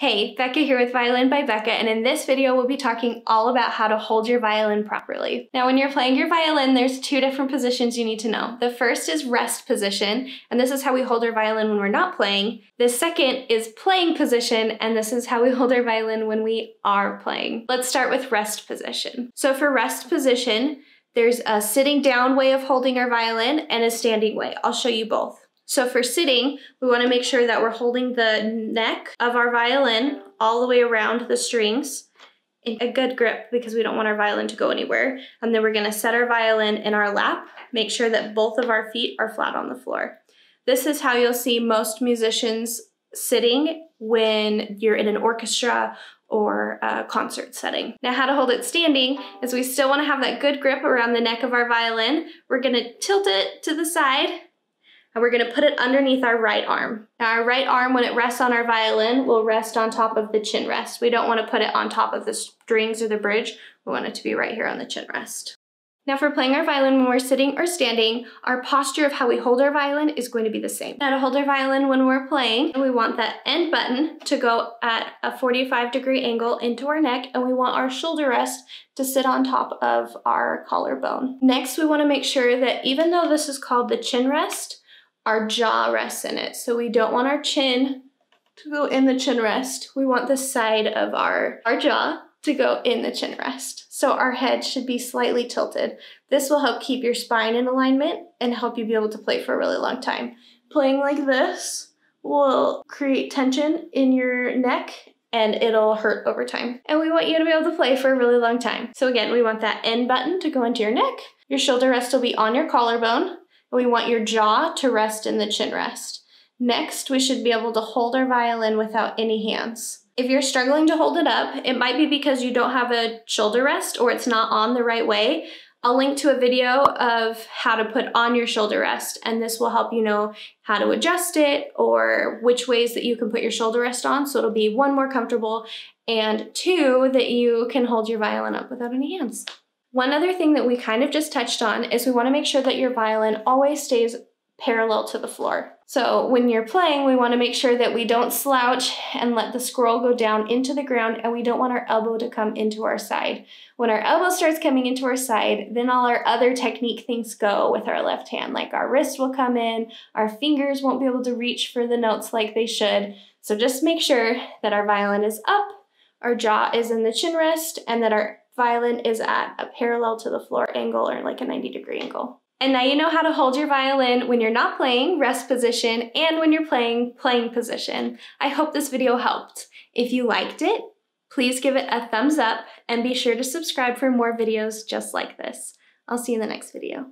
Hey, Becca here with Violin by Becca, and in this video we'll be talking all about how to hold your violin properly. Now when you're playing your violin, there's two different positions you need to know. The first is rest position, and this is how we hold our violin when we're not playing. The second is playing position, and this is how we hold our violin when we are playing. Let's start with rest position. So for rest position, there's a sitting down way of holding our violin and a standing way. I'll show you both. So for sitting, we wanna make sure that we're holding the neck of our violin all the way around the strings in a good grip because we don't want our violin to go anywhere. And then we're gonna set our violin in our lap, make sure that both of our feet are flat on the floor. This is how you'll see most musicians sitting when you're in an orchestra or a concert setting. Now how to hold it standing is we still wanna have that good grip around the neck of our violin. We're gonna tilt it to the side and we're going to put it underneath our right arm. Now our right arm, when it rests on our violin, will rest on top of the chin rest. We don't want to put it on top of the strings or the bridge. We want it to be right here on the chin rest. Now for playing our violin when we're sitting or standing, our posture of how we hold our violin is going to be the same. Now to hold our violin when we're playing, we want that end button to go at a 45 degree angle into our neck and we want our shoulder rest to sit on top of our collarbone. Next, we wanna make sure that even though this is called the chin rest, our jaw rests in it. So we don't want our chin to go in the chin rest. We want the side of our, our jaw to go in the chin rest. So our head should be slightly tilted. This will help keep your spine in alignment and help you be able to play for a really long time. Playing like this will create tension in your neck and it'll hurt over time. And we want you to be able to play for a really long time. So again, we want that end button to go into your neck. Your shoulder rest will be on your collarbone and we want your jaw to rest in the chin rest. Next, we should be able to hold our violin without any hands. If you're struggling to hold it up, it might be because you don't have a shoulder rest or it's not on the right way. I'll link to a video of how to put on your shoulder rest, and this will help you know how to adjust it or which ways that you can put your shoulder rest on so it'll be one, more comfortable, and two, that you can hold your violin up without any hands. One other thing that we kind of just touched on is we want to make sure that your violin always stays parallel to the floor. So when you're playing, we want to make sure that we don't slouch and let the scroll go down into the ground and we don't want our elbow to come into our side. When our elbow starts coming into our side, then all our other technique things go with our left hand. Like our wrist will come in, our fingers won't be able to reach for the notes like they should. So just make sure that our violin is up, our jaw is in the chin rest, and that our violin is at a parallel to the floor angle or like a 90 degree angle. And now you know how to hold your violin when you're not playing, rest position, and when you're playing, playing position. I hope this video helped. If you liked it, please give it a thumbs up and be sure to subscribe for more videos just like this. I'll see you in the next video.